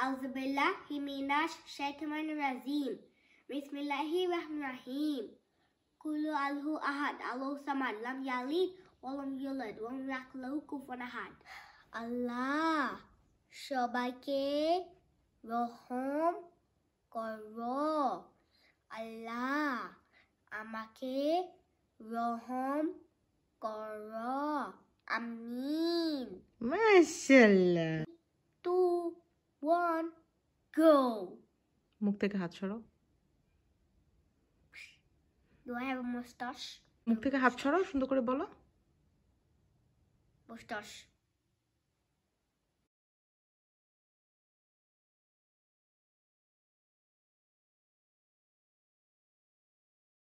أعوذ بالله من الشيطان الرجيم بسم الله الرحمن الرحيم قل الله أحد الله الصمد لم يلد ولم يولد ولم يكن له كفوا أحد আল্লাহ সবাইকে রহম করো আল্লাহ আমাকে রহম করো আমিন মাশাআল্লাহ go. মুখ থেকে হাত সরাও Do I have a mustache? মুখ থেকে হাত সরাও সুন্দর করে বলো Mustache.